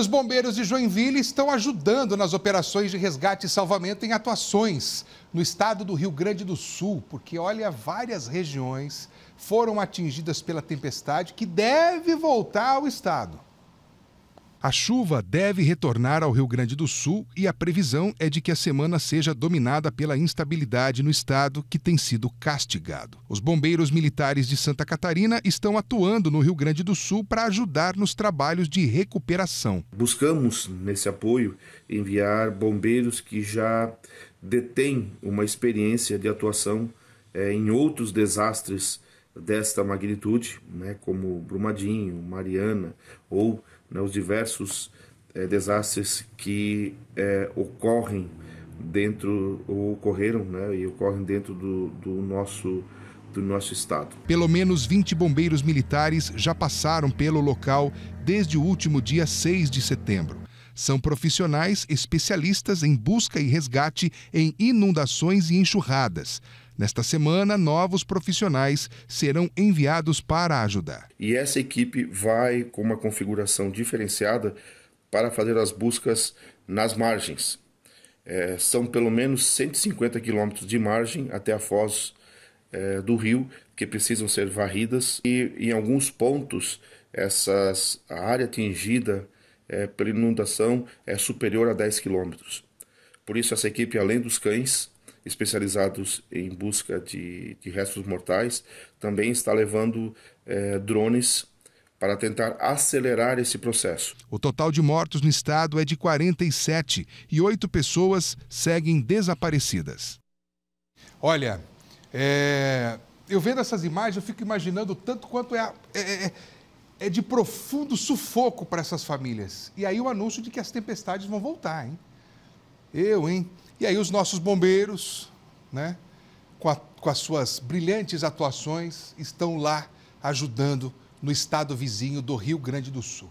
os bombeiros de Joinville estão ajudando nas operações de resgate e salvamento em atuações no estado do Rio Grande do Sul, porque, olha, várias regiões foram atingidas pela tempestade que deve voltar ao estado. A chuva deve retornar ao Rio Grande do Sul e a previsão é de que a semana seja dominada pela instabilidade no estado, que tem sido castigado. Os bombeiros militares de Santa Catarina estão atuando no Rio Grande do Sul para ajudar nos trabalhos de recuperação. Buscamos, nesse apoio, enviar bombeiros que já detêm uma experiência de atuação é, em outros desastres desta magnitude, né, como Brumadinho, Mariana ou né, os diversos é, desastres que é, ocorrem dentro ou ocorreram né, e ocorrem dentro do, do nosso do nosso estado. Pelo menos 20 bombeiros militares já passaram pelo local desde o último dia 6 de setembro. São profissionais especialistas em busca e resgate em inundações e enxurradas. Nesta semana, novos profissionais serão enviados para ajudar. E essa equipe vai com uma configuração diferenciada para fazer as buscas nas margens. É, são pelo menos 150 quilômetros de margem até a foz é, do rio que precisam ser varridas e em alguns pontos essas, a área atingida é, pela inundação é superior a 10 quilômetros. Por isso essa equipe, além dos cães, especializados em busca de, de restos mortais, também está levando eh, drones para tentar acelerar esse processo. O total de mortos no estado é de 47 e oito pessoas seguem desaparecidas. Olha, é... eu vendo essas imagens, eu fico imaginando tanto quanto é é, é, é, é de profundo sufoco para essas famílias. E aí o anúncio de que as tempestades vão voltar, hein? Eu, hein? E aí os nossos bombeiros, né? Com, a, com as suas brilhantes atuações, estão lá ajudando no estado vizinho do Rio Grande do Sul.